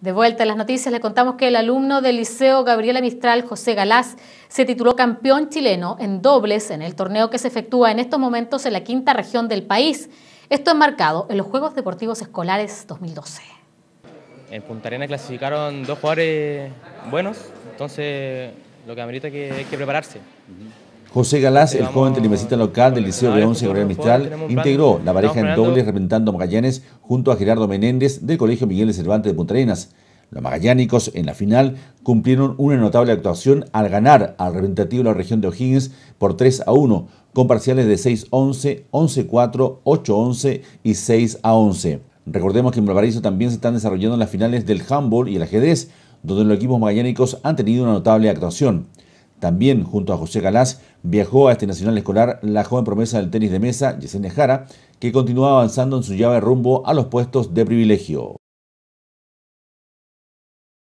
De vuelta a las noticias, le contamos que el alumno del Liceo Gabriela Mistral, José Galás, se tituló campeón chileno en dobles en el torneo que se efectúa en estos momentos en la quinta región del país. Esto marcado en los Juegos Deportivos Escolares 2012. En Punta Arena clasificaron dos jugadores buenos, entonces lo que amerita es que hay que prepararse. José Galás, el joven telemesista local del Liceo de 11 Gabriel Mistral, integró la pareja en dobles reventando Magallanes junto a Gerardo Menéndez del Colegio Miguel de Cervantes de Punta Arenas. Los magallánicos en la final cumplieron una notable actuación al ganar al representativo de la región de O'Higgins por 3 a 1, con parciales de 6-11, 11-4, 8-11 y 6-11. a Recordemos que en Valparaíso también se están desarrollando las finales del handball y el ajedrez, donde los equipos magallánicos han tenido una notable actuación. También, junto a José Galás, viajó a este nacional escolar la joven promesa del tenis de mesa, Yesenia Jara, que continuaba avanzando en su llave rumbo a los puestos de privilegio.